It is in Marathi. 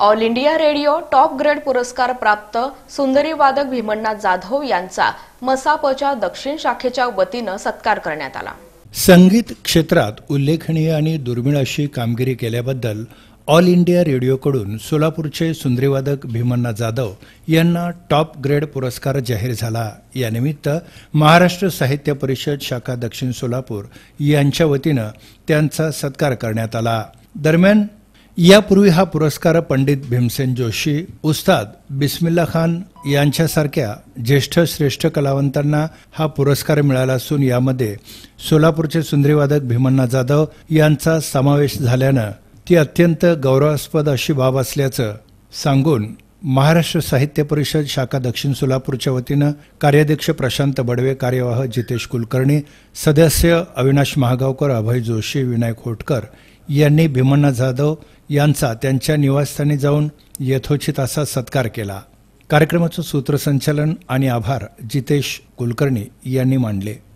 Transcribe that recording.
all India Radio top grade पुरस्कार प्राप्त सुंदरी वादक भीमण्णा जाधव यांचा मसापच्या दक्षिण शाखेच्या वतीनं सत्कार करण्यात आला संगीत क्षेत्रात उल्लेखनीय आणि दुर्मिळ अशी कामगिरी केल्याबद्दल ऑल इंडिया रेडिओकडून सोलापूरचे सुंदरीवादक भीमन्ना जाधव यांना टॉप ग्रेड पुरस्कार जाहीर झाला यानिमित्त महाराष्ट्र साहित्य परिषद शाखा दक्षिण सोलापूर यांच्या वतीनं त्यांचा सत्कार करण्यात आला दरम्यान यापूर्वी हा पुरस्कार पंडित भीमसेन जोशी उस्ताद बिस्मिल्ला खान यांच्यासारख्या ज्येष्ठ श्रेष्ठ कलावंतांना हा पुरस्कार मिळाला असून यामध्ये सोलापूरचे सुंदरीवादक भीमन्ना जाधव यांचा समावेश झाल्यानं ती अत्यंत गौरवास्पद अशी बाब असल्याचं सांगून महाराष्ट्र साहित्य परिषद शाखा दक्षिण सोलापूरच्या वतीनं कार्याध्यक्ष प्रशांत बडवे कार्यवाह जितेश कुलकर्णी सदस्य अविनाश महागावकर अभय जोशी विनायक होटकर यांनी भीमन्ना जाधव यांचा त्यांच्या निवासस्थानी जाऊन यथोचित असा सत्कार केला कार्यक्रमाचं सूत्रसंचालन आणि आभार जितेश कुलकर्णी यांनी मांडले